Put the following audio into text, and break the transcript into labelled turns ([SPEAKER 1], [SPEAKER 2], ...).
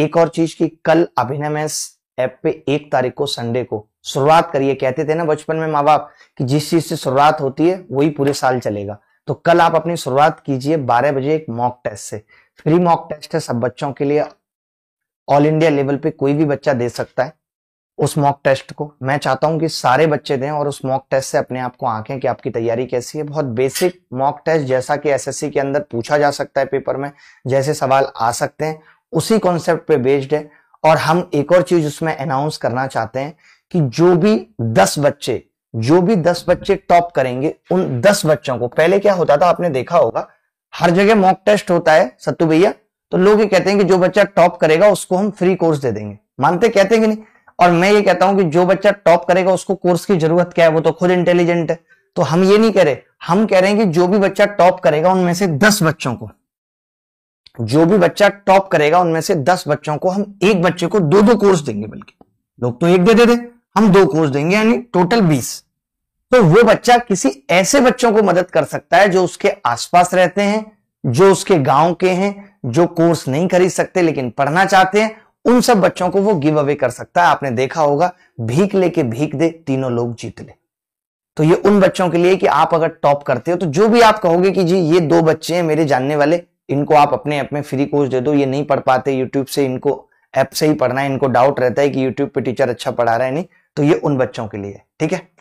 [SPEAKER 1] एक और चीज की कल अभिनय मैस ऐप पे एक तारीख को संडे को शुरुआत करिए कहते थे ना बचपन में माँ बाप कि जिस चीज से शुरुआत होती है वही पूरे साल चलेगा तो कल आप अपनी शुरुआत कीजिए 12 बजे एक मॉक टेस्ट से फ्री मॉक टेस्ट है सब बच्चों के लिए ऑल इंडिया लेवल पे कोई भी बच्चा दे सकता है उस मॉक टेस्ट को मैं चाहता हूं कि सारे बच्चे दें और उस मॉक टेस्ट से अपने आप को आंखें कि आपकी तैयारी कैसी है बहुत बेसिक मॉक टेस्ट जैसा कि एसएससी के अंदर पूछा जा सकता है पेपर में जैसे सवाल आ सकते हैं उसी कॉन्सेप्ट पे बेस्ड है और हम एक और चीज उसमें अनाउंस करना चाहते हैं कि जो भी दस बच्चे जो भी दस बच्चे टॉप करेंगे उन दस बच्चों को पहले क्या होता था आपने देखा होगा हर जगह मॉक टेस्ट होता है सत्तू भैया तो लोग ये कहते हैं कि जो बच्चा टॉप करेगा उसको हम फ्री कोर्स दे देंगे मानते कहते हैं कि नहीं और मैं ये कहता हूं कि जो बच्चा टॉप करेगा उसको कोर्स की जरूरत क्या है वो तो खुद इंटेलिजेंट है तो हम ये नहीं कह रहे हम कह रहे हैं कि जो भी बच्चा टॉप करेगा उनमें से दस बच्चों को जो भी बच्चा टॉप करेगा उनमें से दस बच्चों को हम एक बच्चे को दो दो कोर्स देंगे बल्कि लोग तो एक दे दे दे, हम दो कोर्स देंगे यानी टोटल बीस तो वो बच्चा किसी ऐसे बच्चों को मदद कर सकता है जो उसके आसपास रहते हैं जो उसके गांव के हैं जो कोर्स नहीं खरीद सकते लेकिन पढ़ना चाहते हैं उन सब बच्चों को वो गिव अवे कर सकता है आपने देखा होगा भीख लेके भीख दे तीनों लोग जीत ले तो ये उन बच्चों के लिए कि आप अगर टॉप करते हो तो जो भी आप कहोगे कि जी ये दो बच्चे हैं मेरे जानने वाले इनको आप अपने ऐप में फ्री कोर्स दे दो ये नहीं पढ़ पाते यूट्यूब से इनको ऐप से ही पढ़ना है इनको डाउट रहता है कि यूट्यूब पे टीचर अच्छा पढ़ा रहा है नहीं तो ये उन बच्चों के लिए ठीक है